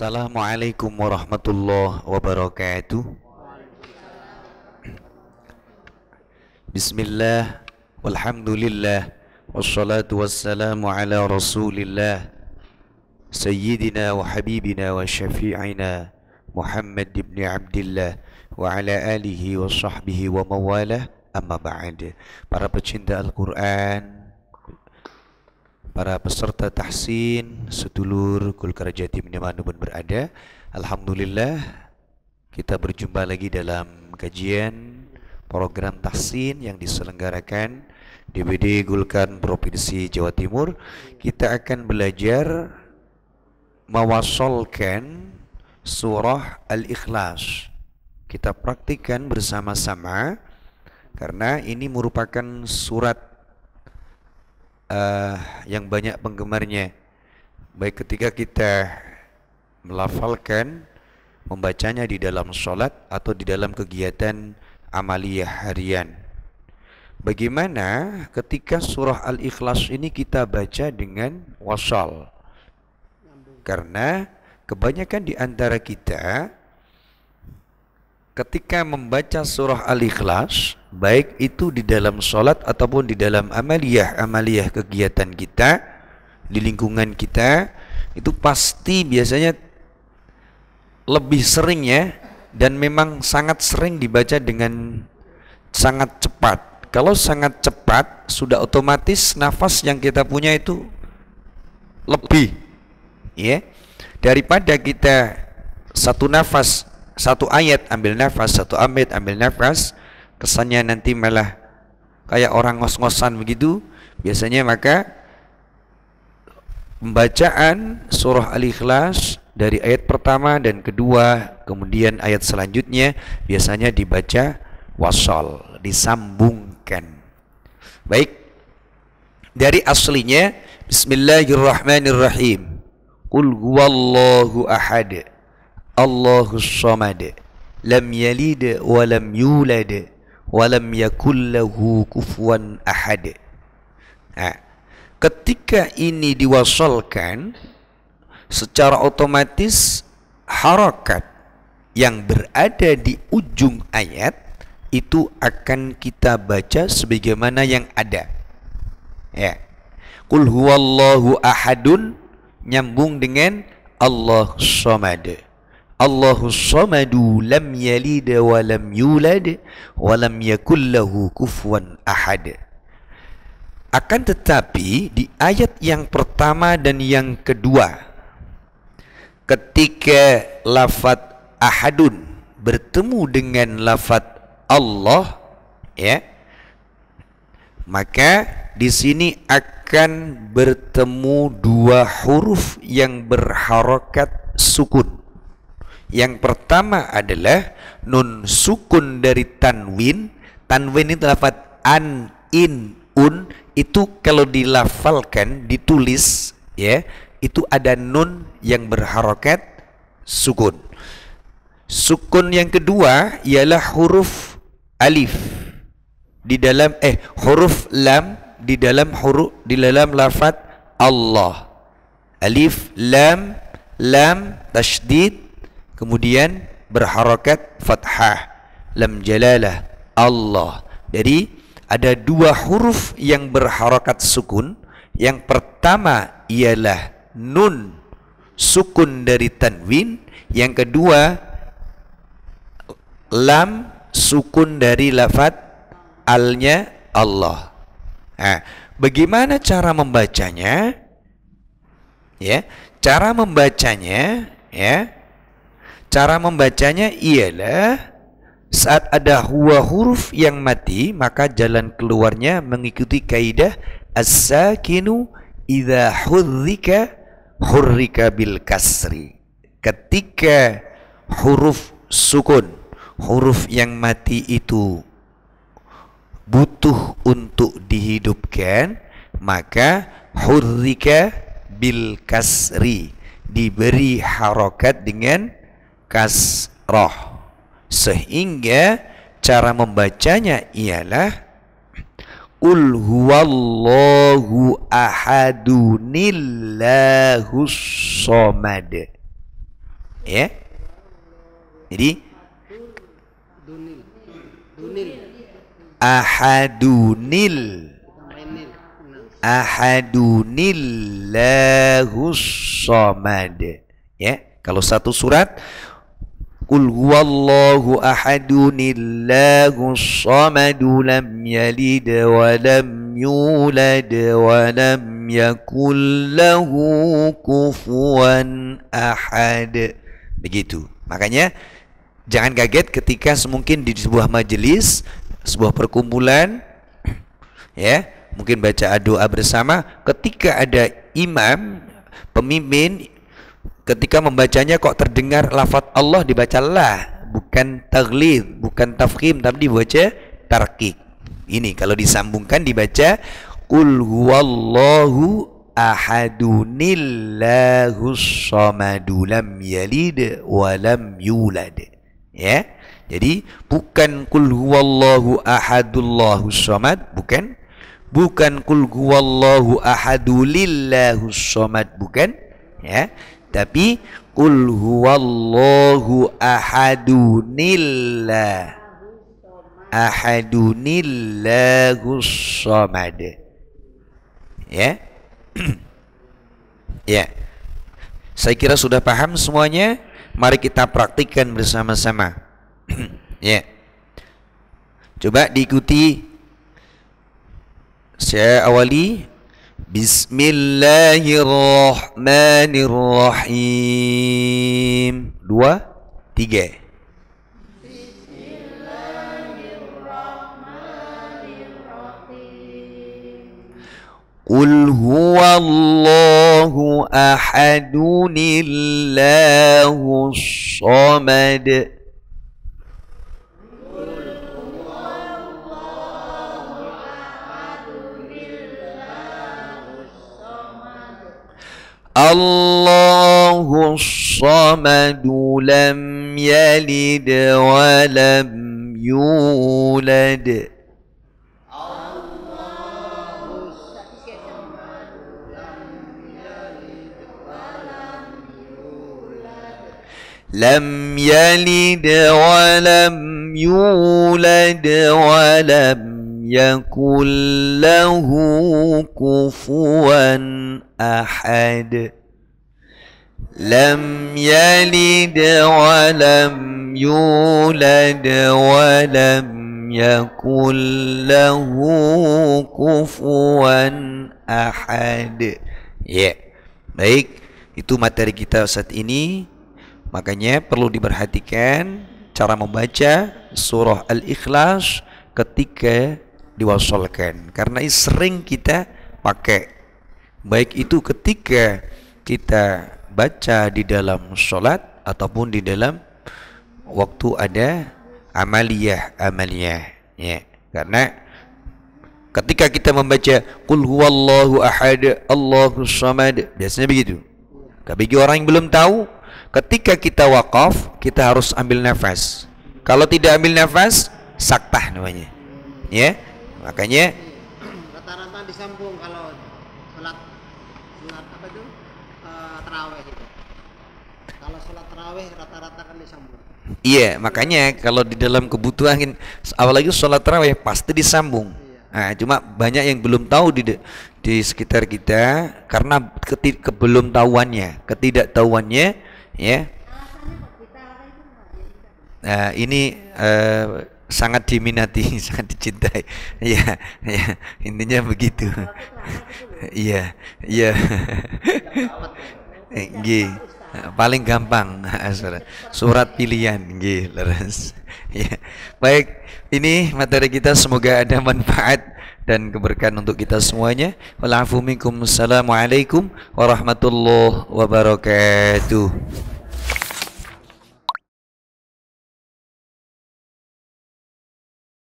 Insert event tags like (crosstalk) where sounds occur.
Assalamualaikum warahmatullahi wabarakatuh Bismillah Walhamdulillah Wassalatu wassalamu ala rasulillah Sayyidina wa habibina wa syafi'ina Muhammad ibn Abdullah Wa ala alihi wa sahbihi wa mawala Amma ba'd Para pecinta Al-Quran para peserta tahsin sedulur Kulkarja Tim dimanapun berada. Alhamdulillah kita berjumpa lagi dalam kajian program tahsin yang diselenggarakan DPD Gulkan Provinsi Jawa Timur. Kita akan belajar mewasolkan surah Al-Ikhlas. Kita praktikkan bersama-sama karena ini merupakan surat uh, yang banyak penggemarnya baik ketika kita melafalkan membacanya di dalam sholat atau di dalam kegiatan amaliyah harian bagaimana ketika surah al-ikhlas ini kita baca dengan wasal karena kebanyakan di antara kita ketika membaca surah al-ikhlas baik itu di dalam sholat ataupun di dalam amaliyah-amaliyah kegiatan kita di lingkungan kita itu pasti biasanya lebih sering ya dan memang sangat sering dibaca dengan sangat cepat kalau sangat cepat sudah otomatis nafas yang kita punya itu lebih ya daripada kita satu nafas satu ayat ambil nafas satu amit ambil nafas kesannya nanti malah kayak orang ngos-ngosan begitu biasanya maka pembacaan surah al-ikhlas dari ayat pertama dan kedua kemudian ayat selanjutnya biasanya dibaca wasol disambungkan baik dari aslinya bismillahirrahmanirrahim qul huwallahu ahad Allahus samad lam yalid wa lam yulad walam yakullahu kufuwan ahad nah, ketika ini diwasalkan secara otomatis harakat yang berada di ujung ayat itu akan kita baca sebagaimana yang ada ya Qul huwallahu ahadun nyambung dengan Allah somad Allahu samadu lam yalid wa lam yulad wa lam yakul lahu kufuwan ahad. Akan tetapi di ayat yang pertama dan yang kedua ketika lafat ahadun bertemu dengan lafat Allah ya maka di sini akan bertemu dua huruf yang berharokat sukun yang pertama adalah nun sukun dari tanwin. Tanwin itu lafat an, in, un itu kalau dilafalkan, ditulis ya, itu ada nun yang berharokat sukun. Sukun yang kedua ialah huruf alif di dalam eh huruf lam di dalam huruf di dalam lafaz Allah. Alif lam lam tasydid kemudian berharokat fathah lam jalalah Allah jadi ada dua huruf yang berharokat sukun yang pertama ialah nun sukun dari tanwin yang kedua lam sukun dari lafat alnya Allah nah, bagaimana cara membacanya ya cara membacanya ya Cara membacanya ialah saat ada huwa huruf yang mati maka jalan keluarnya mengikuti kaidah as-sakinu idza hurrika hurrika bil kasri. Ketika huruf sukun, huruf yang mati itu butuh untuk dihidupkan, maka hurrika bil kasri diberi harokat dengan kasroh sehingga cara membacanya ialah Qul huwallahu ahadunillahu somad. Ya. Jadi Ahadunil. ahadunillahu somad. Ya, kalau satu surat قل هو الله أحد الله الصمد لم يلد ولم يولد ولم يكن له كفوا أحد begitu makanya jangan kaget ketika semungkin di sebuah majelis sebuah perkumpulan (clears throat) ya mungkin baca doa bersama ketika ada imam pemimpin ketika membacanya kok terdengar lafat Allah dibaca lah bukan taglid bukan tafkim tapi dibaca tarkik ini kalau disambungkan dibaca kul huwallahu ahadunillahus samadu lam yalid walam yulad ya jadi bukan kul huwallahu ahadullahus samad bukan bukan kul huwallahu ahadulillahus samad bukan ya tapi kul huwallahu ahadunillah ahadunillahus samad ya (clears throat) ya saya kira sudah paham semuanya mari kita praktikkan bersama-sama (clears throat) ya coba diikuti saya awali بسم الله الرحمن الرحيم دوا tiga قل هو الله أحد الله الصمد الله الصمد لم يلد ولم يولد لم يلد ولم يولد ولم يكن له كفوا أحد لم يلد ولم يولد ولم يكن له كفوا أحد ya yeah. baik itu materi kita saat ini makanya perlu diperhatikan cara membaca surah al-ikhlas ketika diwasolkan karena ini sering kita pakai baik itu ketika kita baca di dalam sholat ataupun di dalam waktu ada amaliyah amaliyah ya karena ketika kita membaca kul huwallahu ahad Allahu samad biasanya begitu bagi orang yang belum tahu ketika kita wakaf kita harus ambil nafas kalau tidak ambil nafas saktah namanya ya Makanya rata-rata disambung kalau sholat sholat apa itu uh, terawih itu. Kalau sholat terawih rata-rata kan disambung. Iya, makanya kalau di dalam kebutuhan apalagi sholat terawih pasti disambung. Iya. Nah, cuma banyak yang belum tahu di di sekitar kita karena ketid, kebelum tahuannya, ketidaktahuannya ya. ya nah, ini iya. eh, sangat diminati, (laughs) sangat dicintai. Iya, ya, intinya begitu. Iya, iya. Eh, gih Paling gampang (laughs) surat, surat pilihan nggih, leres. Ya. Baik, ini materi kita semoga ada manfaat dan keberkahan untuk kita semuanya. Waalaikumsalam Assalamualaikum warahmatullahi wabarakatuh.